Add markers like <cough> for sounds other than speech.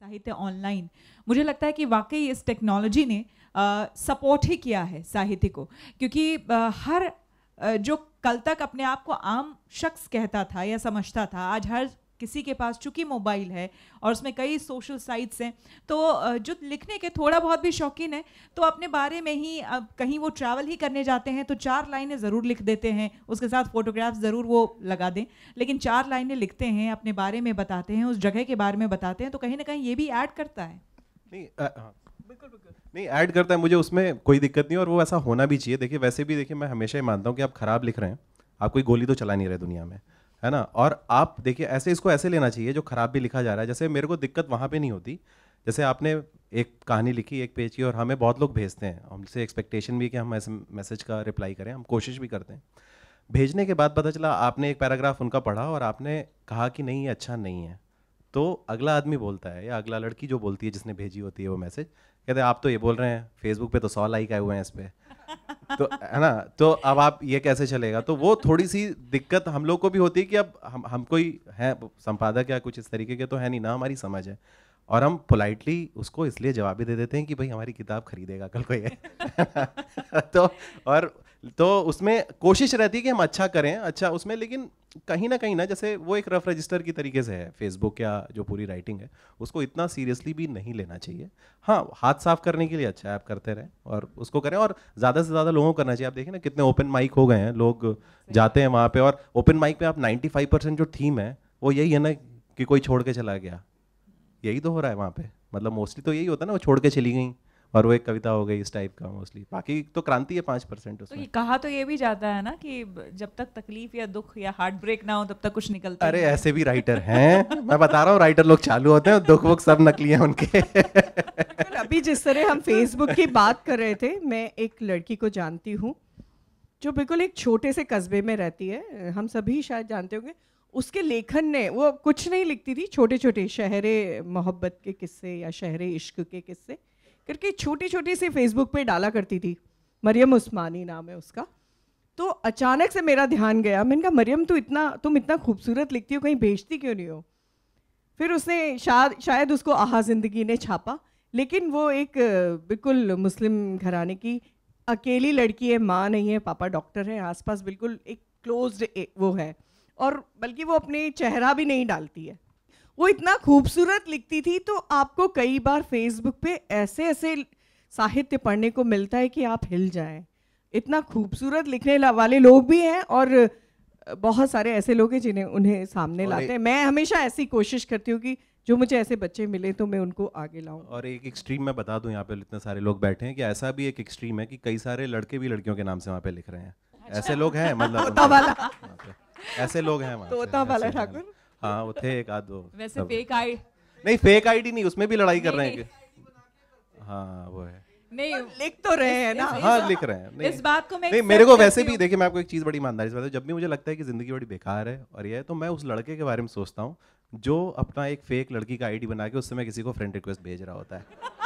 साहित्य ऑनलाइन मुझे लगता है कि वाकई इस टेक्नोलॉजी ने सपोर्ट ही किया है साहित्य को क्योंकि आ, हर जो कल तक अपने आप को आम शख्स कहता था या समझता था आज हर किसी के पास चूंकि मोबाइल है और उसमें कई सोशल साइट्स हैं तो जो लिखने के थोड़ा बहुत भी शौकीन है तो अपने बारे में ही अब कहीं वो ट्रैवल ही करने जाते हैं तो चार लाइनें ज़रूर लिख देते हैं उसके साथ फोटोग्राफ ज़रूर वो लगा दें लेकिन चार लाइनें लिखते हैं अपने बारे में बताते हैं उस जगह के बारे में बताते हैं तो कहीं ना कहीं ये भी ऐड करता है नहीं बिल्कुल बिल्कुल हाँ। नहीं ऐड करता है मुझे उसमें कोई दिक्कत नहीं और वो ऐसा होना भी चाहिए देखिए वैसे भी देखिए मैं हमेशा ही मानता हूँ कि आप ख़राब लिख रहे हैं आप कोई गोली तो चला नहीं रहे दुनिया में है ना और आप देखिए ऐसे इसको ऐसे लेना चाहिए जो खराब भी लिखा जा रहा है जैसे मेरे को दिक्कत वहाँ पे नहीं होती जैसे आपने एक कहानी लिखी एक पेज की और हमें बहुत लोग भेजते हैं हमसे एक्सपेक्टेशन भी कि हम ऐसे मैसेज का रिप्लाई करें हम कोशिश भी करते हैं भेजने के बाद पता चला आपने एक पैराग्राफ उनका पढ़ा और आपने कहा कि नहीं ये अच्छा नहीं है तो अगला आदमी बोलता है या अगला लड़की जो बोलती है जिसने भेजी होती है वो मैसेज कहते हैं आप तो ये बोल रहे हैं फेसबुक पे तो सौ लाइक आए हुए हैं इस पर तो है ना तो अब आप ये कैसे चलेगा तो वो थोड़ी सी दिक्कत हम लोग को भी होती है कि अब हम हम कोई है संपादक या कुछ इस तरीके के तो है नहीं ना हमारी समझ है और हम पोलाइटली उसको इसलिए जवाब भी दे देते हैं कि भाई हमारी किताब खरीदेगा कल को ये <laughs> तो और तो उसमें कोशिश रहती है कि हम अच्छा करें अच्छा उसमें लेकिन कहीं ना कहीं ना जैसे वो एक रफ रजिस्टर की तरीके से है फेसबुक या जो पूरी राइटिंग है उसको इतना सीरियसली भी नहीं लेना चाहिए हाँ हाथ साफ करने के लिए अच्छा है आप करते रहें और उसको करें और ज़्यादा से ज़्यादा लोगों को करना चाहिए आप देखें ना कितने ओपन माइक हो गए हैं लोग जाते हैं वहाँ पर और ओपन माइक पर आप नाइन्टी जो थीम है वो यही है ना कि कोई छोड़ के चला गया यही तो हो रहा है वहाँ पर मतलब मोस्टली तो यही होता है ना वो छोड़ के चली गई और वो एक कविता हो गई इस टाइप का मोस्टली बाकी तो क्रांति है पाँच परसेंट तो उसमें तो कहा तो ये भी जाता है ना कि जब तक तकलीफ या दुख या हार्ट ब्रेक ना हो तब तक कुछ निकलता अरे ऐसे भी राइटर हैं मैं बता रहा हूँ राइटर लोग चालू होते हैं दुख वुख सब नकली हैं उनके अभी जिस तरह हम फेसबुक की बात कर रहे थे मैं एक लड़की को जानती हूँ जो बिल्कुल एक छोटे से कस्बे में रहती है हम सभी शायद जानते होंगे उसके लेखन ने वो कुछ नहीं लिखती थी छोटे छोटे शहरे मोहब्बत के किस्से या शहरे इश्क के किस्से करके छोटी छोटी सी फेसबुक पे डाला करती थी मरियम उस्मानी नाम है उसका तो अचानक से मेरा ध्यान गया मैंने कहा मरियम तू इतना तुम इतना खूबसूरत लिखती हो कहीं भेजती क्यों नहीं हो फिर उसने शायद शायद उसको आहा ज़िंदगी ने छापा लेकिन वो एक बिल्कुल मुस्लिम घराने की अकेली लड़की है माँ नहीं है पापा डॉक्टर है आसपास बिल्कुल एक क्लोज्ड वो है और बल्कि वो अपने चेहरा भी नहीं डालती है वो इतना खूबसूरत लिखती थी तो आपको कई बार फेसबुक पे ऐसे ऐसे साहित्य पढ़ने को मिलता है कि आप हिल जाएं इतना खूबसूरत लिखने वाले लोग भी हैं और बहुत सारे ऐसे लोग हैं जिन्हें उन्हें सामने लाते हैं मैं हमेशा ऐसी कोशिश करती हूँ कि जो मुझे ऐसे बच्चे मिले तो मैं उनको आगे लाऊं और एक एक्सट्रीम मैं बता दूं यहाँ पे इतने सारे लोग बैठे हैं कि ऐसा भी एक एक्सट्रीम है कि कई सारे लड़के भी लड़कियों के नाम से वहाँ पे लिख रहे हैं अच्छा। ऐसे लोग हैं मतलब <laughs> ऐसे लोग हैं तोता वाला ठाकुर हाँ वो थे एक आध दो वैसे फेक आई नहीं फेक आईडी नहीं उसमें भी लड़ाई कर रहे हैं हाँ वो है नहीं हाँ, लिख तो रहे हैं ना हाँ लिख रहे हैं इस बात को मैं नहीं मेरे को वैसे भी देखिए मैं आपको एक चीज़ बड़ी ईमानदारी से बताऊँ जब भी मुझे लगता है कि ज़िंदगी बड़ी बेकार है और ये है तो मैं उस लड़के के बारे में सोचता हूँ जो अपना एक फेक लड़की का आईडी बना के उस समय किसी को फ्रेंड रिक्वेस्ट भेज रहा होता है